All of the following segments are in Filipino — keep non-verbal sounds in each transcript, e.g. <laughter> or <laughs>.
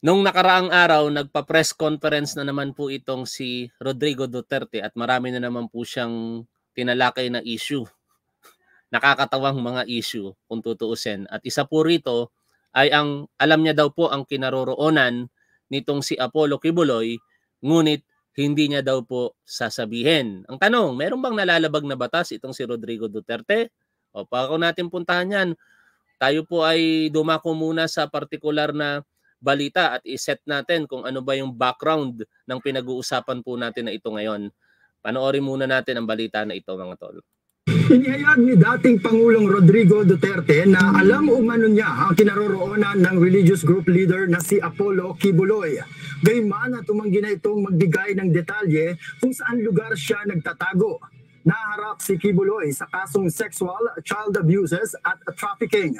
Nung nakaraang araw, nagpa-press conference na naman po itong si Rodrigo Duterte at marami na naman po siyang tinalakay na issue. <laughs> Nakakatawang mga issue kung tutuusin. At isa po rito ay ang alam niya daw po ang kinaroroonan nitong si Apollo Kibuloy ngunit hindi niya daw po sasabihin. Ang tanong, meron bang nalalabag na batas itong si Rodrigo Duterte? O, pako natin puntahan yan. Tayo po ay dumako muna sa partikular na balita at iset natin kung ano ba yung background ng pinag-uusapan po natin na ito ngayon. Panoorin muna natin ang balita na ito mga tol. Inihayag ni dating Pangulong Rodrigo Duterte na alam umano niya ang kinaroroonan ng religious group leader na si Apollo Kibuloy. Gayman at tumanggi na itong magbigay ng detalye kung saan lugar siya nagtatago. Naharap si Kibuloy sa kasong sexual, child abuses at trafficking.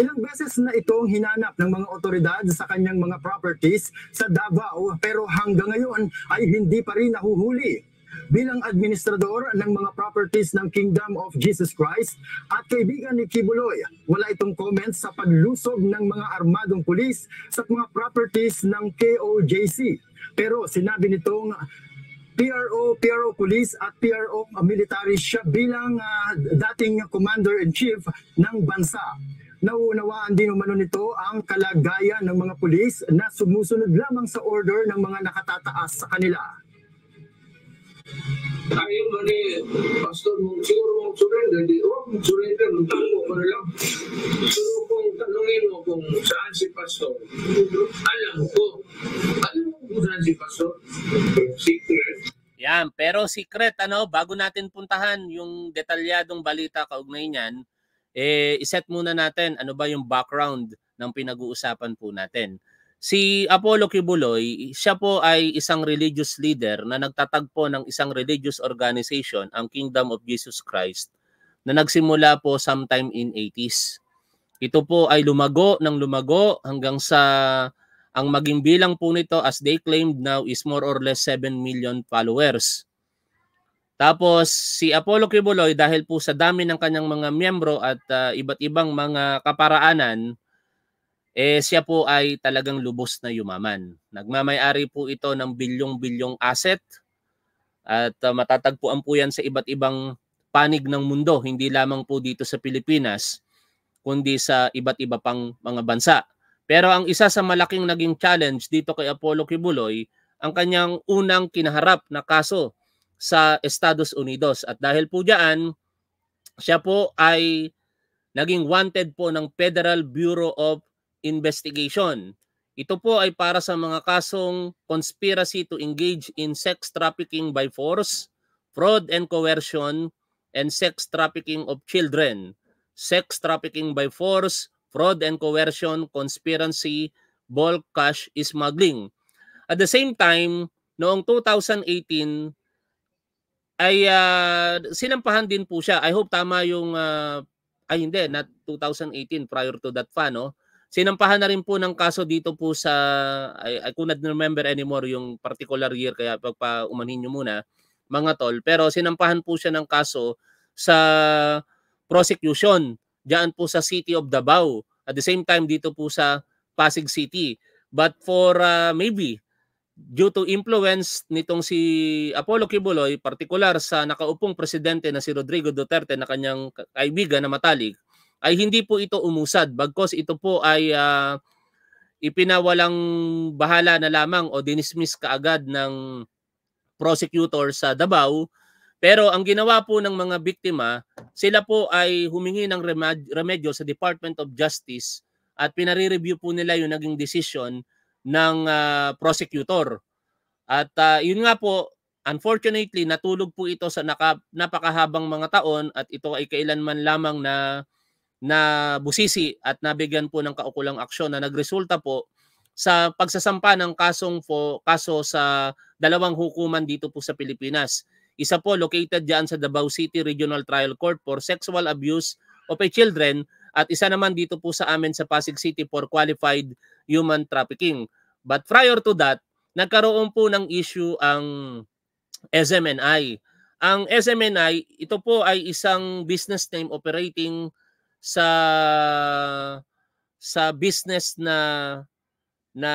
Ilang beses na itong hinanap ng mga otoridad sa kanyang mga properties sa Davao pero hanggang ngayon ay hindi pa rin nahuhuli. Bilang administrador ng mga properties ng Kingdom of Jesus Christ at kaibigan ni Kibuloy, wala itong comments sa paglusog ng mga armadong pulis sa mga properties ng KOJC. Pero sinabi nitong PRO, PRO Pulis at PRO Military siya bilang uh, dating Commander-in-Chief ng bansa. Nauunawaan din umano nito ang kalagayan ng mga pulis na sumusunod lamang sa order ng mga nakatataas sa kanila. Ayun ba ni Pastor, siguro mong surrender, di oh, surrender, magtango ko na lang. Pero kung tanungin mo kung saan si Pastor, alam ko. Alam mo kung saan si Pastor? Secret. Yan, pero secret ano, bago natin puntahan yung detalyadong balita kaugnay niyan, eh iset muna natin ano ba yung background ng pinag-uusapan po natin. Si Apollo Kibuloy, siya po ay isang religious leader na nagtatagpo ng isang religious organization, ang Kingdom of Jesus Christ, na nagsimula po sometime in 80s. Ito po ay lumago ng lumago hanggang sa ang maging bilang po nito as they claimed now is more or less 7 million followers. Tapos si Apollo Cribuloy dahil po sa dami ng kanyang mga miyembro at uh, iba't ibang mga kaparaanan eh siya po ay talagang lubos na yumaman. Nagmamay-ari po ito ng bilyong-bilyong asset at uh, matatagpuan po yan sa iba't ibang panig ng mundo, hindi lamang po dito sa Pilipinas kundi sa iba't iba pang mga bansa. Pero ang isa sa malaking naging challenge dito kay Apollo Kibuloy, ang kanyang unang kinaharap na kaso sa Estados Unidos. At dahil po diyan, siya po ay naging wanted po ng Federal Bureau of Investigation. Ito po ay para sa mga kasong conspiracy to engage in sex trafficking by force, fraud and coercion, and sex trafficking of children, sex trafficking by force, fraud and coercion, conspiracy, bulk cash smuggling. At the same time, noong 2018, ay uh, sinampahan din po siya. I hope tama yung uh, ay hindi, not 2018 prior to that pa no. Sinampahan na rin po ng kaso dito po sa ay, I could not remember anymore yung particular year kaya pagpa umanhin niyo muna mga tol. Pero sinampahan po siya ng kaso sa prosecution diyan po sa City of Davao. At the same time dito po sa Pasig City. But for uh, maybe due to influence nitong si Apollo Kibuloy, partikular sa nakaupong presidente na si Rodrigo Duterte na kanyang kaibigan na matalik, ay hindi po ito umusad. Bagkos ito po ay uh, ipinawalang bahala na lamang o dinismiss kaagad ng prosecutor sa Davao. Pero ang ginawa po ng mga biktima, sila po ay humingi ng remedyo sa Department of Justice at pinare-review po nila yung naging decision ng uh, prosecutor. At uh, yun nga po, unfortunately, natulog po ito sa naka, napakahabang mga taon at ito ay kailanman lamang na na busisi at nabigyan po ng kaukulang aksyon na nagresulta po sa pagsasampa ng kasong po, kaso sa dalawang hukuman dito po sa Pilipinas. Isa po located diyan sa Davao City Regional Trial Court for sexual abuse of a children at isa naman dito po sa amin sa Pasig City for qualified human trafficking. But prior to that, nagkaroon po ng issue ang SMNI. Ang SMNI, ito po ay isang business name operating sa sa business na na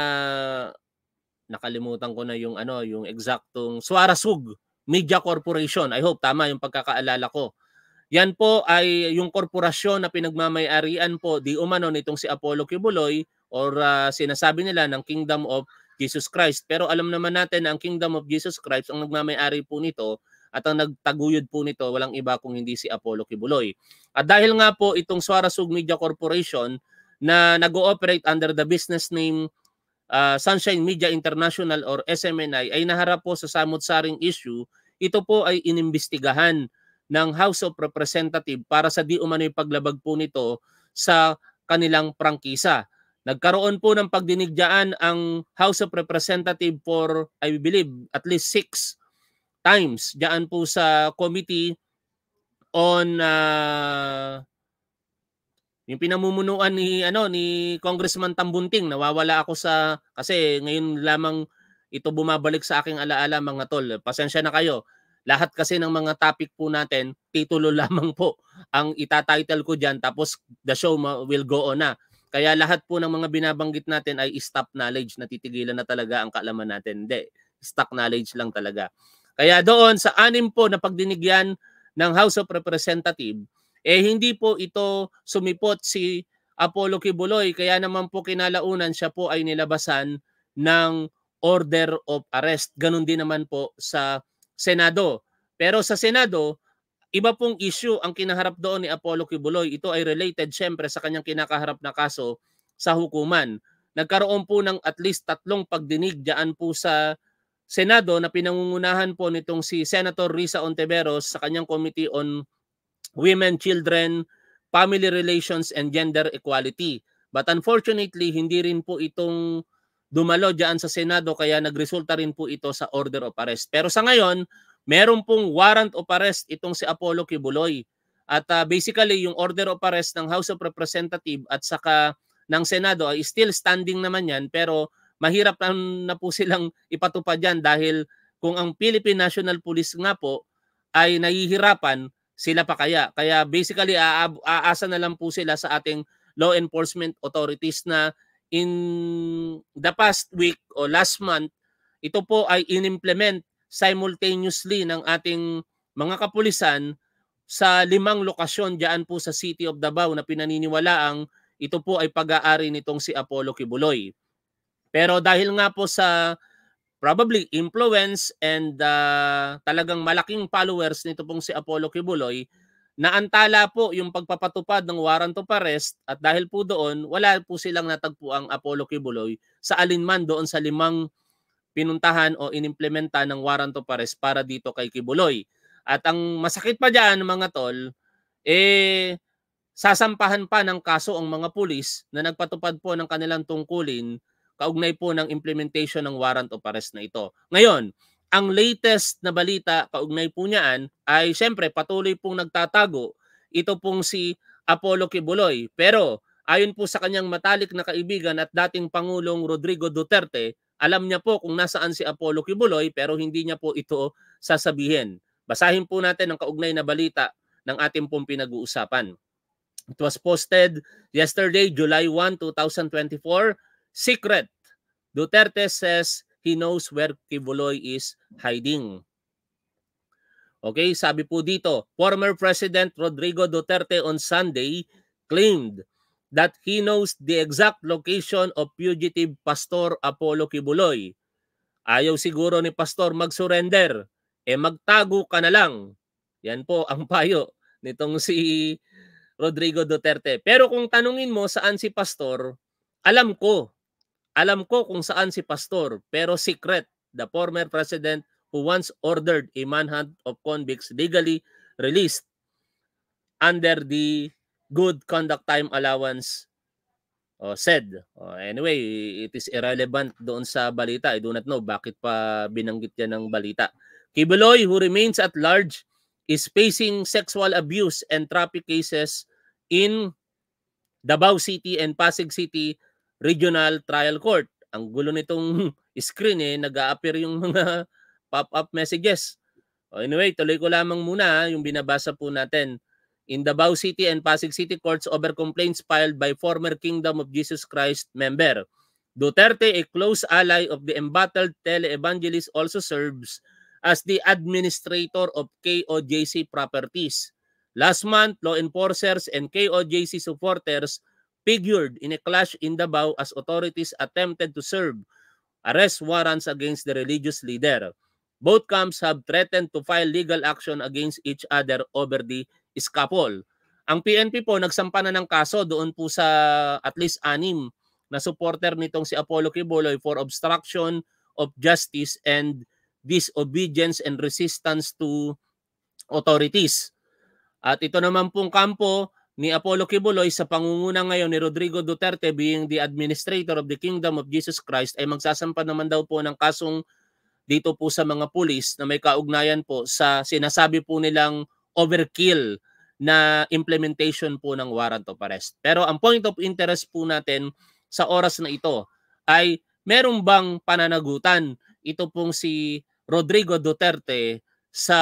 nakalimutan ko na yung ano, yung exactong Suarasug Media Corporation. I hope tama yung pagkakaalala ko. Yan po ay yung korporasyon na pinagmamayarian po di umano nitong si Apollo Kibuloy or uh, sinasabi nila ng Kingdom of Jesus Christ. Pero alam naman natin na ang Kingdom of Jesus Christ ang nagmamayari po nito at ang nagtaguyod po nito walang iba kung hindi si Apollo Kibuloy. At dahil nga po itong Suarasug Media Corporation na nag-ooperate under the business name uh, Sunshine Media International or SMNI ay naharap po sa samot-saring issue, ito po ay inimbestigahan ng House of Representative para sa di umano'y paglabag po nito sa kanilang prangkisa. Nagkaroon po ng pagdinig dyan ang House of Representative for, I believe, at least six times dyan po sa Committee on uh, yung pinamumunuan ni ano ni Congressman Tambunting nawawala ako sa kasi ngayon lamang ito bumabalik sa aking alaala mga tol pasensya na kayo lahat kasi ng mga topic po natin, titulo <laughs> lamang po ang itatitle ko dyan tapos the show will go on na. Kaya lahat po ng mga binabanggit natin ay stop knowledge, natitigilan na talaga ang kaalaman natin. Hindi, stock knowledge lang talaga. Kaya doon sa anim po na pagdinigyan ng House of Representative, eh hindi po ito sumipot si Apollo Kibuloy. Kaya naman po kinalaunan siya po ay nilabasan ng order of arrest. Ganon din naman po sa Senado. Pero sa Senado, iba pong issue ang kinaharap doon ni Apollo Kibuloy. Ito ay related syempre sa kanyang kinakaharap na kaso sa hukuman. Nagkaroon po ng at least tatlong pagdinig diyan po sa Senado na pinangungunahan po nitong si Senator Risa Ontiveros sa kanyang Committee on Women, Children, Family Relations and Gender Equality. But unfortunately, hindi rin po itong dumalo diyan sa Senado kaya nagresulta rin po ito sa order of arrest. Pero sa ngayon, meron pong warrant of arrest itong si Apollo Kibuloy. At uh, basically yung order of arrest ng House of Representative at saka ng Senado ay still standing naman yan pero mahirap na, po <laughs> silang ipatupad yan dahil kung ang Philippine National Police nga po ay nahihirapan sila pa kaya. Kaya basically aasa na lang po sila sa ating law enforcement authorities na in the past week o last month, ito po ay inimplement simultaneously ng ating mga kapulisan sa limang lokasyon diyan po sa City of Davao na pinaniniwalaang ito po ay pag-aari nitong si Apollo Kibuloy. Pero dahil nga po sa probably influence and uh, talagang malaking followers nito pong si Apollo Kibuloy, Naantala po yung pagpapatupad ng warrant of arrest at dahil po doon, wala po silang natagpo ang Apollo Kibuloy sa alinman doon sa limang pinuntahan o inimplementa ng warrant of arrest para dito kay Kibuloy. At ang masakit pa dyan mga tol, eh sasampahan pa ng kaso ang mga pulis na nagpatupad po ng kanilang tungkulin kaugnay po ng implementation ng warrant of arrest na ito. Ngayon, ang latest na balita kaugnay po niyan ay siyempre patuloy pong nagtatago ito pong si Apollo Kibuloy. Pero ayon po sa kanyang matalik na kaibigan at dating Pangulong Rodrigo Duterte, alam niya po kung nasaan si Apollo Kibuloy pero hindi niya po ito sasabihin. Basahin po natin ang kaugnay na balita ng ating pong pinag-uusapan. It was posted yesterday, July 1, 2024. Secret. Duterte says He knows where Kibuloy is hiding. Okay, sabi po dito, former President Rodrigo Duterte on Sunday claimed that he knows the exact location of fugitive Pastor Apollo Kibuloy. Ayaw siguro ni Pastor mag-surrender. Eh magtago ka na lang. Yan po ang <laughs> payo nitong si Rodrigo Duterte. Pero kung tanungin mo saan si Pastor, alam ko alam ko kung saan si Pastor, pero secret, the former president who once ordered a manhunt of convicts legally released under the good conduct time allowance oh, said. Oh, anyway, it is irrelevant doon sa balita. I do not know bakit pa binanggit yan ng balita. Kibuloy, who remains at large, is facing sexual abuse and traffic cases in Davao City and Pasig City Regional Trial Court. Ang gulo nitong <laughs> screen eh, nag appear yung <laughs> mga pop-up messages. Oh, anyway, tuloy ko lamang muna yung binabasa po natin. In Davao City and Pasig City courts over complaints filed by former Kingdom of Jesus Christ member. Duterte, a close ally of the embattled televangelist, also serves as the administrator of KOJC properties. Last month, law enforcers and KOJC supporters figured in a clash in Davao as authorities attempted to serve arrest warrants against the religious leader. Both camps have threatened to file legal action against each other over the scaffold. Ang PNP po nagsampa na ng kaso doon po sa at least anim na supporter nitong si Apollo Kiboloy for obstruction of justice and disobedience and resistance to authorities. At ito naman pong kampo ni Apollo Kibuloy sa pangunguna ngayon ni Rodrigo Duterte being the administrator of the Kingdom of Jesus Christ ay magsasampa naman daw po ng kasong dito po sa mga pulis na may kaugnayan po sa sinasabi po nilang overkill na implementation po ng warrant of arrest. Pero ang point of interest po natin sa oras na ito ay meron bang pananagutan ito pong si Rodrigo Duterte sa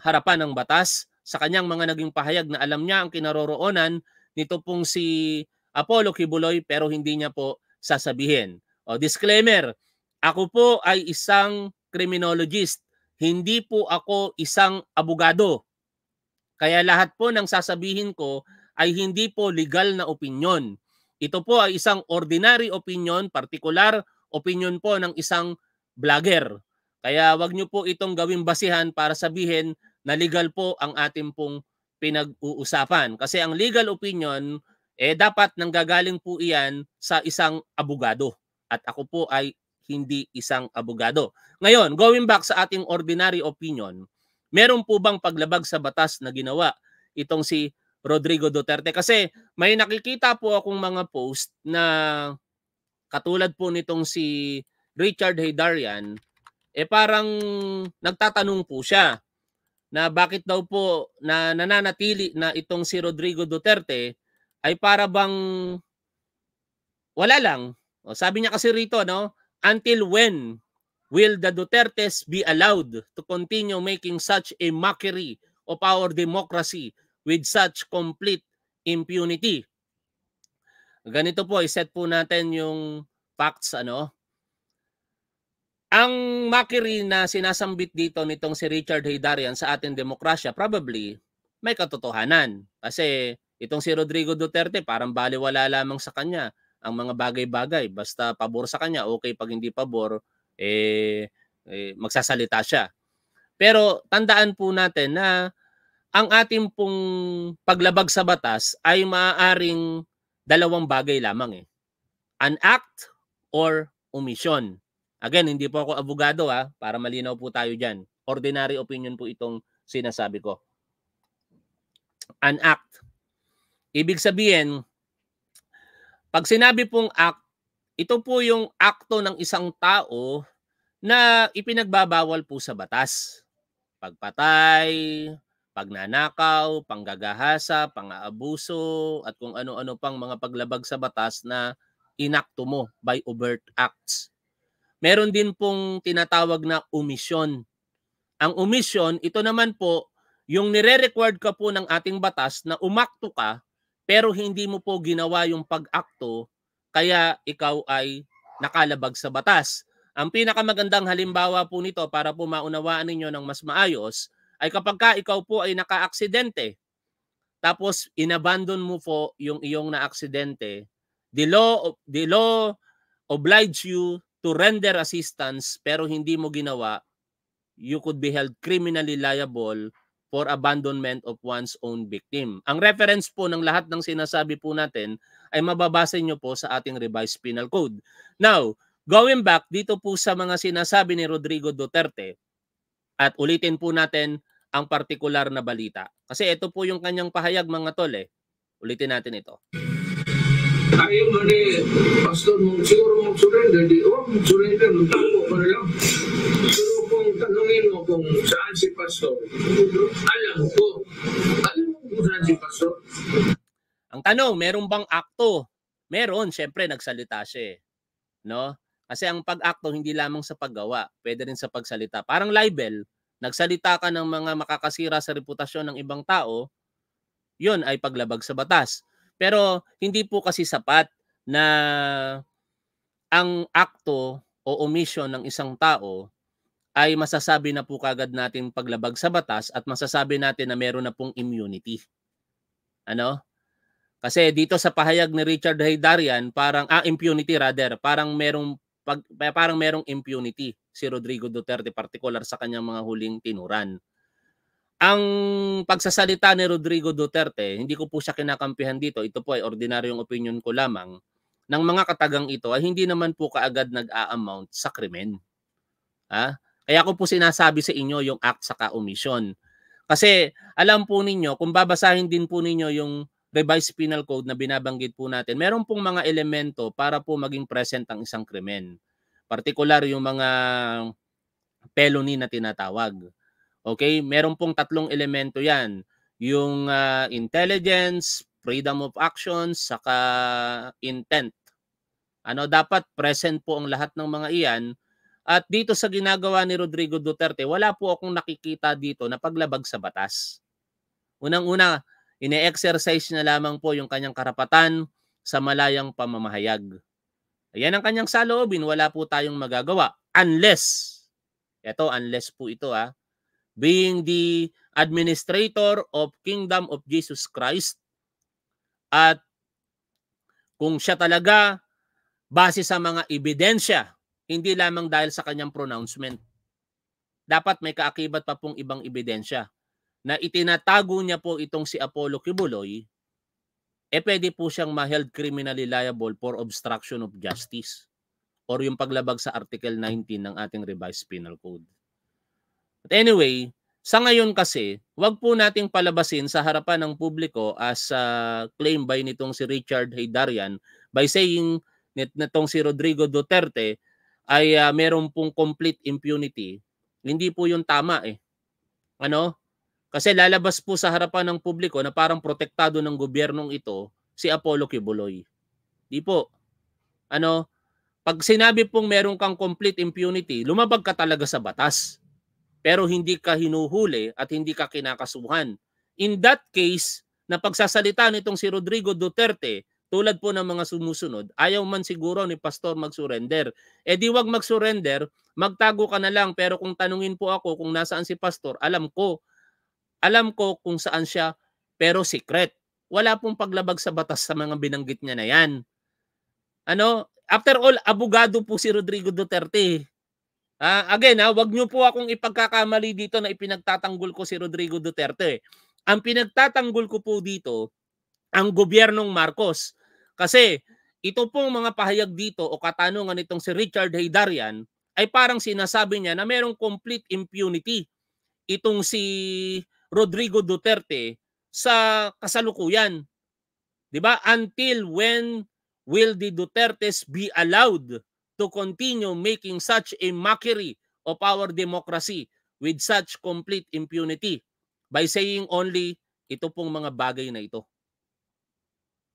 harapan ng batas? sa kanyang mga naging pahayag na alam niya ang kinaroroonan nito pong si Apollo Kibuloy pero hindi niya po sasabihin. O disclaimer, ako po ay isang criminologist, hindi po ako isang abogado. Kaya lahat po ng sasabihin ko ay hindi po legal na opinion. Ito po ay isang ordinary opinion, particular opinion po ng isang vlogger. Kaya wag niyo po itong gawing basihan para sabihin na legal po ang ating pong pinag-uusapan. Kasi ang legal opinion, eh dapat nanggagaling po iyan sa isang abogado. At ako po ay hindi isang abogado. Ngayon, going back sa ating ordinary opinion, meron po bang paglabag sa batas na ginawa itong si Rodrigo Duterte? Kasi may nakikita po akong mga post na katulad po nitong si Richard Haydarian, eh parang nagtatanong po siya na bakit daw po na nananatili na itong si Rodrigo Duterte ay para bang wala lang. O, sabi niya kasi rito, no? Until when will the Dutertes be allowed to continue making such a mockery of our democracy with such complete impunity? Ganito po, iset po natin yung facts ano ang mockery na sinasambit dito nitong si Richard Haydarian sa ating demokrasya probably may katotohanan. Kasi itong si Rodrigo Duterte parang baliwala lamang sa kanya ang mga bagay-bagay. Basta pabor sa kanya, okay pag hindi pabor, eh, eh magsasalita siya. Pero tandaan po natin na ang ating pong paglabag sa batas ay maaaring dalawang bagay lamang eh. An act or omission. Again, hindi po ako abogado ha, ah, para malinaw po tayo dyan. Ordinary opinion po itong sinasabi ko. An act. Ibig sabihin, pag sinabi pong act, ito po yung akto ng isang tao na ipinagbabawal po sa batas. Pagpatay, pagnanakaw, panggagahasa, pangaabuso, at kung ano-ano pang mga paglabag sa batas na inakto mo by overt acts. Meron din pong tinatawag na omission. Ang omission, ito naman po, yung nire-required ka po ng ating batas na umakto ka pero hindi mo po ginawa yung pag-akto kaya ikaw ay nakalabag sa batas. Ang pinakamagandang halimbawa po nito para po maunawaan ninyo ng mas maayos ay kapag ka ikaw po ay nakaaksidente tapos inabandon mo po yung iyong naaksidente, the law the law obliges you to render assistance pero hindi mo ginawa, you could be held criminally liable for abandonment of one's own victim. Ang reference po ng lahat ng sinasabi po natin ay mababasa nyo po sa ating revised penal code. Now, going back dito po sa mga sinasabi ni Rodrigo Duterte at ulitin po natin ang partikular na balita. Kasi ito po yung kanyang pahayag mga tol eh. Ulitin natin ito. Tayo mali, eh, Pastor Mong, siguro mag-surrender, di oh, mag-surrender, magtago ka na lang. Pero kung tanungin mo kung saan si Pastor, alam ko. Alam mo kung saan si Pastor? Ang tanong, meron bang akto? Meron, syempre nagsalita siya eh. No? Kasi ang pag-akto hindi lamang sa paggawa, pwede rin sa pagsalita. Parang libel, nagsalita ka ng mga makakasira sa reputasyon ng ibang tao, yun ay paglabag sa batas. Pero hindi po kasi sapat na ang akto o omission ng isang tao ay masasabi na po kagad natin paglabag sa batas at masasabi natin na meron na pong immunity. Ano? Kasi dito sa pahayag ni Richard Haydarian, parang ah, impunity rather, parang merong pag, parang merong impunity si Rodrigo Duterte particular sa kanyang mga huling tinuran. Ang pagsasalita ni Rodrigo Duterte, hindi ko po siya kinakampihan dito. Ito po ay ordinaryong opinion ko lamang ng mga katagang ito ay hindi naman po kaagad nag-a-amount sa krimen. Ha? Kaya ko po sinasabi sa inyo yung act saka omission. Kasi alam po ninyo, kung babasahin din po ninyo yung revised penal code na binabanggit po natin, meron pong mga elemento para po maging present ang isang krimen. Partikular yung mga felony na tinatawag. Okay? Meron pong tatlong elemento yan. Yung uh, intelligence, freedom of action, saka intent. Ano, dapat present po ang lahat ng mga iyan. At dito sa ginagawa ni Rodrigo Duterte, wala po akong nakikita dito na paglabag sa batas. Unang-una, ine-exercise na lamang po yung kanyang karapatan sa malayang pamamahayag. Ayan ang kanyang saloobin, wala po tayong magagawa unless, ito unless po ito ah, being the administrator of kingdom of Jesus Christ at kung siya talaga base sa mga ebidensya, hindi lamang dahil sa kanyang pronouncement. Dapat may kaakibat pa pong ibang ebidensya na itinatago niya po itong si Apollo Kibuloy, eh pwede po siyang ma-held criminally liable for obstruction of justice or yung paglabag sa Article 19 ng ating revised penal code. But anyway, sa ngayon kasi, wag po nating palabasin sa harapan ng publiko as uh, claim by nitong si Richard Haydarian by saying nitong si Rodrigo Duterte ay uh, meron pong complete impunity. Hindi po yung tama eh. Ano? Kasi lalabas po sa harapan ng publiko na parang protektado ng gobyernong ito si Apollo Kibuloy. Di po. Ano? Pag sinabi pong meron kang complete impunity, lumabag ka talaga sa batas pero hindi ka hinuhuli at hindi ka kinakasuhan. In that case, na pagsasalita nitong si Rodrigo Duterte, tulad po ng mga sumusunod, ayaw man siguro ni Pastor mag-surrender. E di wag mag-surrender, magtago ka na lang. Pero kung tanungin po ako kung nasaan si Pastor, alam ko. Alam ko kung saan siya, pero secret. Wala pong paglabag sa batas sa mga binanggit niya na yan. Ano? After all, abogado po si Rodrigo Duterte Uh, again, ha, ah, wag niyo po akong ipagkakamali dito na ipinagtatanggol ko si Rodrigo Duterte. Ang pinagtatanggol ko po dito, ang gobyernong Marcos. Kasi ito pong mga pahayag dito o katanungan nitong si Richard Haydarian ay parang sinasabi niya na merong complete impunity itong si Rodrigo Duterte sa kasalukuyan. 'Di ba? Until when will the Dutertes be allowed to continue making such a mockery of our democracy with such complete impunity by saying only ito pong mga bagay na ito.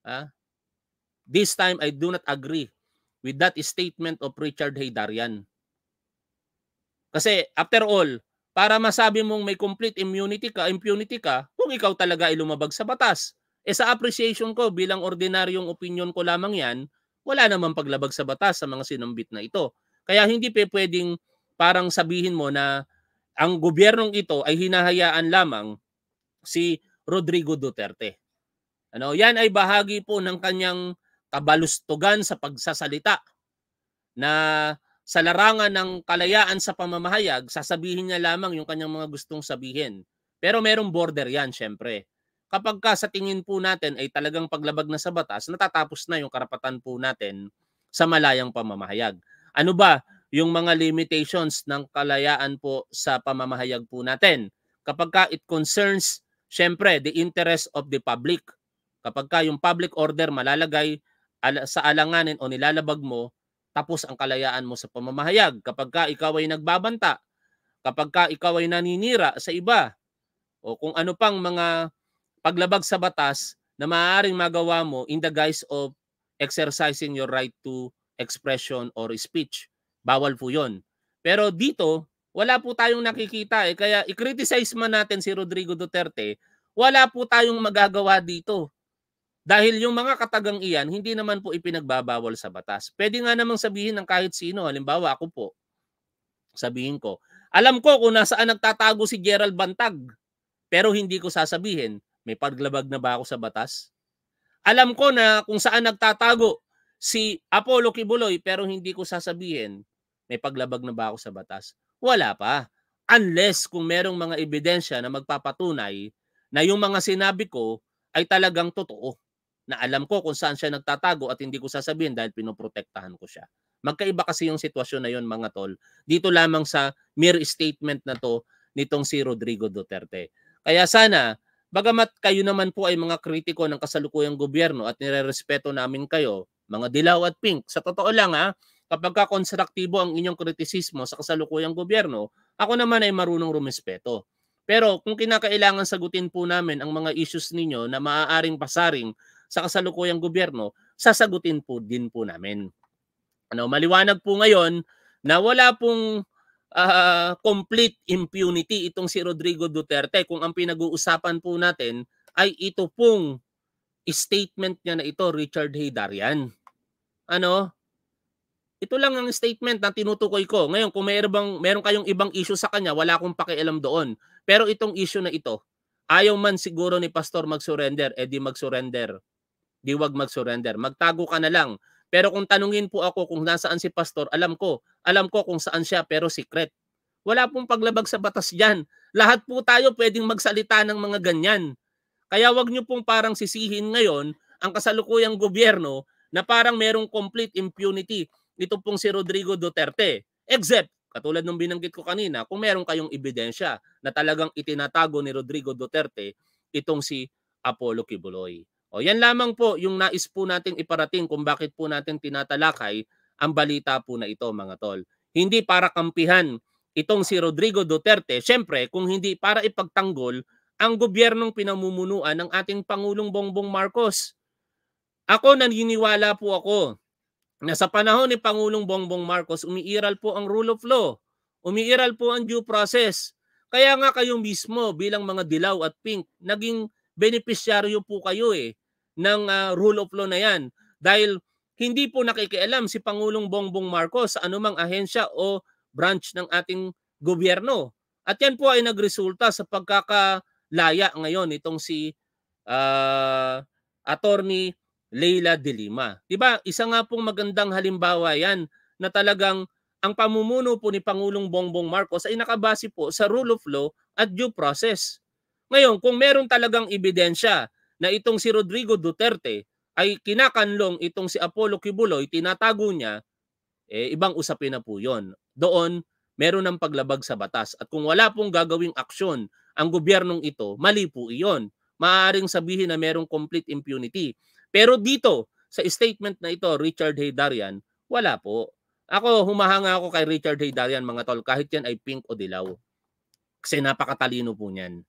Ah? This time I do not agree with that statement of Richard Haydarian. Kasi after all, para masabi mong may complete immunity ka, impunity ka, kung ikaw talaga ay lumabag sa batas. E sa appreciation ko bilang ordinaryong opinion ko lamang yan, wala namang paglabag sa batas sa mga sinumbit na ito. Kaya hindi pe pwedeng parang sabihin mo na ang gobyernong ito ay hinahayaan lamang si Rodrigo Duterte. Ano, yan ay bahagi po ng kanyang kabalustugan sa pagsasalita na sa larangan ng kalayaan sa pamamahayag, sasabihin niya lamang yung kanyang mga gustong sabihin. Pero merong border yan, syempre kapag ka sa tingin po natin ay talagang paglabag na sa batas, natatapos na yung karapatan po natin sa malayang pamamahayag. Ano ba yung mga limitations ng kalayaan po sa pamamahayag po natin? Kapag ka it concerns, syempre, the interest of the public. Kapag ka yung public order malalagay sa alanganin o nilalabag mo, tapos ang kalayaan mo sa pamamahayag. Kapag ka ikaw ay nagbabanta, kapag ka ikaw ay naninira sa iba, o kung ano pang mga paglabag sa batas na maaaring magawa mo in the guise of exercising your right to expression or speech. Bawal po yon. Pero dito, wala po tayong nakikita eh. Kaya i-criticize man natin si Rodrigo Duterte, wala po tayong magagawa dito. Dahil yung mga katagang iyan, hindi naman po ipinagbabawal sa batas. Pwede nga namang sabihin ng kahit sino. Halimbawa, ako po, sabihin ko, alam ko kung nasaan nagtatago si Gerald Bantag, pero hindi ko sasabihin. May paglabag na ba ako sa batas? Alam ko na kung saan nagtatago si Apollo Kibuloy pero hindi ko sasabihin may paglabag na ba ako sa batas? Wala pa. Unless kung merong mga ebidensya na magpapatunay na yung mga sinabi ko ay talagang totoo na alam ko kung saan siya nagtatago at hindi ko sasabihin dahil pinoprotektahan ko siya. Magkaiba kasi yung sitwasyon na yon mga tol. Dito lamang sa mere statement na to nitong si Rodrigo Duterte. Kaya sana Bagamat kayo naman po ay mga kritiko ng kasalukuyang gobyerno at nirerespeto namin kayo, mga dilaw at pink, sa totoo lang ha, ah, kapag konstruktibo ang inyong kritisismo sa kasalukuyang gobyerno, ako naman ay marunong rumespeto. Pero kung kinakailangan sagutin po namin ang mga issues ninyo na maaaring pasaring sa kasalukuyang gobyerno, sasagutin po din po namin. Ano, maliwanag po ngayon na wala pong uh, complete impunity itong si Rodrigo Duterte kung ang pinag-uusapan po natin ay ito pong statement niya na ito Richard Haydarian. Ano? Ito lang ang statement na tinutukoy ko. Ngayon, kung mayroon, meron kayong ibang issue sa kanya, wala akong pakialam doon. Pero itong issue na ito, ayaw man siguro ni Pastor mag-surrender, edi eh mag-surrender. Di wag mag-surrender. Magtago ka na lang pero kung tanungin po ako kung nasaan si pastor, alam ko. Alam ko kung saan siya pero secret. Wala pong paglabag sa batas diyan. Lahat po tayo pwedeng magsalita ng mga ganyan. Kaya wag niyo pong parang sisihin ngayon ang kasalukuyang gobyerno na parang merong complete impunity ito pong si Rodrigo Duterte. Except, katulad ng binanggit ko kanina, kung meron kayong ebidensya na talagang itinatago ni Rodrigo Duterte itong si Apollo Kibuloy. O oh, yan lamang po yung nais po nating iparating kung bakit po natin tinatalakay ang balita po na ito mga tol. Hindi para kampihan itong si Rodrigo Duterte, syempre kung hindi para ipagtanggol ang gobyernong pinamumunuan ng ating Pangulong Bongbong Marcos. Ako naniniwala po ako na sa panahon ni Pangulong Bongbong Marcos, umiiral po ang rule of law, umiiral po ang due process. Kaya nga kayo mismo bilang mga dilaw at pink, naging benepisyaryo po kayo eh ng uh, rule of law na yan dahil hindi po nakikialam si Pangulong Bongbong Marcos sa anumang ahensya o branch ng ating gobyerno. At yan po ay nagresulta sa pagkakalaya ngayon itong si uh, attorney Leila De Lima. 'Di ba? Isa nga pong magandang halimbawa 'yan na talagang ang pamumuno po ni Pangulong Bongbong Marcos ay nakabase po sa rule of law at due process. Ngayon, kung meron talagang ebidensya na itong si Rodrigo Duterte ay kinakanlong itong si Apollo Kibuloy, tinatago niya, eh, ibang usapin na po yon. Doon, meron ng paglabag sa batas. At kung wala pong gagawing aksyon ang gobyernong ito, mali po iyon. Maaaring sabihin na merong complete impunity. Pero dito, sa statement na ito, Richard Haydarian, wala po. Ako, humahanga ako kay Richard Haydarian, mga tol, kahit yan ay pink o dilaw. Kasi napakatalino po niyan.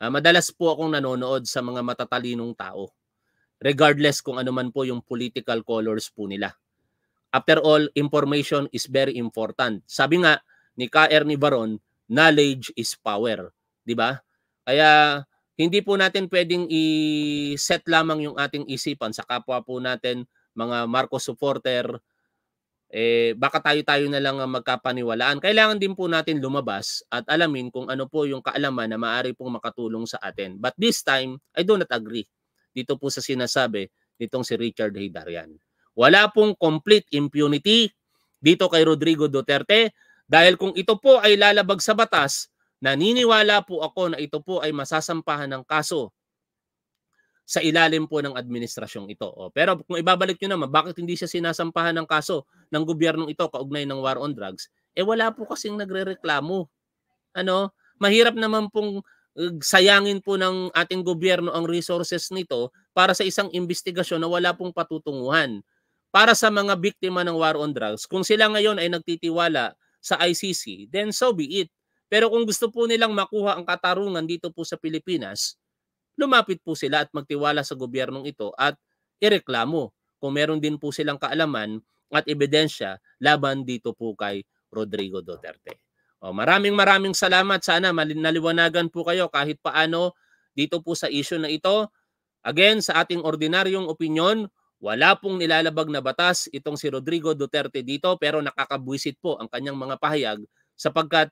Uh, madalas po akong nanonood sa mga matatalinong tao, regardless kung ano man po yung political colors po nila. After all, information is very important. Sabi nga ni K.R. ni Baron, knowledge is power. Di ba? Kaya hindi po natin pwedeng i-set lamang yung ating isipan sa kapwa po natin, mga Marcos supporter, eh baka tayo-tayo na lang magkapaniwalaan. Kailangan din po natin lumabas at alamin kung ano po yung kaalaman na maaari pong makatulong sa atin. But this time, I do not agree dito po sa sinasabi nitong si Richard Heydarian. Wala pong complete impunity dito kay Rodrigo Duterte dahil kung ito po ay lalabag sa batas, naniniwala po ako na ito po ay masasampahan ng kaso sa ilalim po ng administrasyong ito. O, pero kung ibabalik nyo naman, bakit hindi siya sinasampahan ng kaso ng gobyernong ito kaugnay ng war on drugs? Eh wala po kasing nagrereklamo. Ano? Mahirap naman pong eh, sayangin po ng ating gobyerno ang resources nito para sa isang investigasyon na wala pong patutunguhan. Para sa mga biktima ng war on drugs, kung sila ngayon ay nagtitiwala sa ICC, then so be it. Pero kung gusto po nilang makuha ang katarungan dito po sa Pilipinas, lumapit po sila at magtiwala sa gobyernong ito at ireklamo kung meron din po silang kaalaman at ebidensya laban dito po kay Rodrigo Duterte. O, maraming maraming salamat. Sana naliwanagan po kayo kahit paano dito po sa issue na ito. Again, sa ating ordinaryong opinion, wala pong nilalabag na batas itong si Rodrigo Duterte dito pero nakakabwisit po ang kanyang mga pahayag sapagkat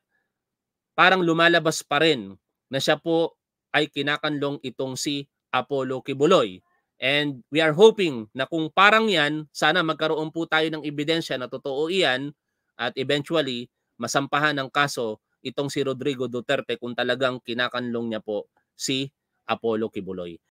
parang lumalabas pa rin na siya po ay kinakanlong itong si Apollo Kibuloy. And we are hoping na kung parang yan, sana magkaroon po tayo ng ebidensya na totoo iyan at eventually masampahan ng kaso itong si Rodrigo Duterte kung talagang kinakanlong niya po si Apollo Kibuloy.